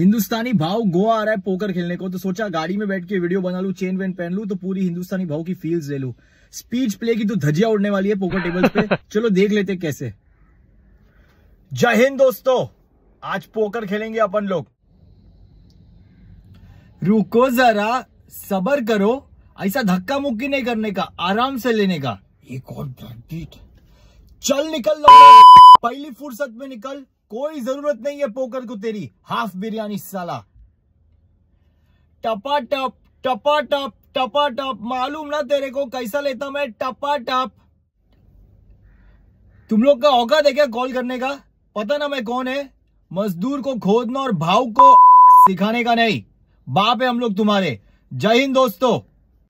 हिंदुस्तानी भाव गोवा आ रहा है पोकर खेलने को तो सोचा गाड़ी में बैठ के वीडियो बना लू चेन वेन पहन लू तो पूरी हिंदुस्तानी भाव की फील्स ले लू स्पीच प्ले की तो धजिया उड़ने वाली है पोकर टेबल पे चलो देख लेते कैसे जय हिंद दोस्तों आज पोकर खेलेंगे अपन लोग रुको जरा सबर करो ऐसा धक्का मुक्की नहीं करने का आराम से लेने का एक और चल निकल पहली फुर्सत में निकल कोई जरूरत नहीं है पोकर को तेरी हाफ बिरयानी साला टपा टप टपा टप टपा टप मालूम ना तेरे को कैसा लेता मैं टपा टप तुम लोग का औकात है क्या कॉल करने का पता ना मैं कौन है मजदूर को खोदना और भाव को सिखाने का नहीं बाप है हम लोग तुम्हारे जय हिंद दोस्तों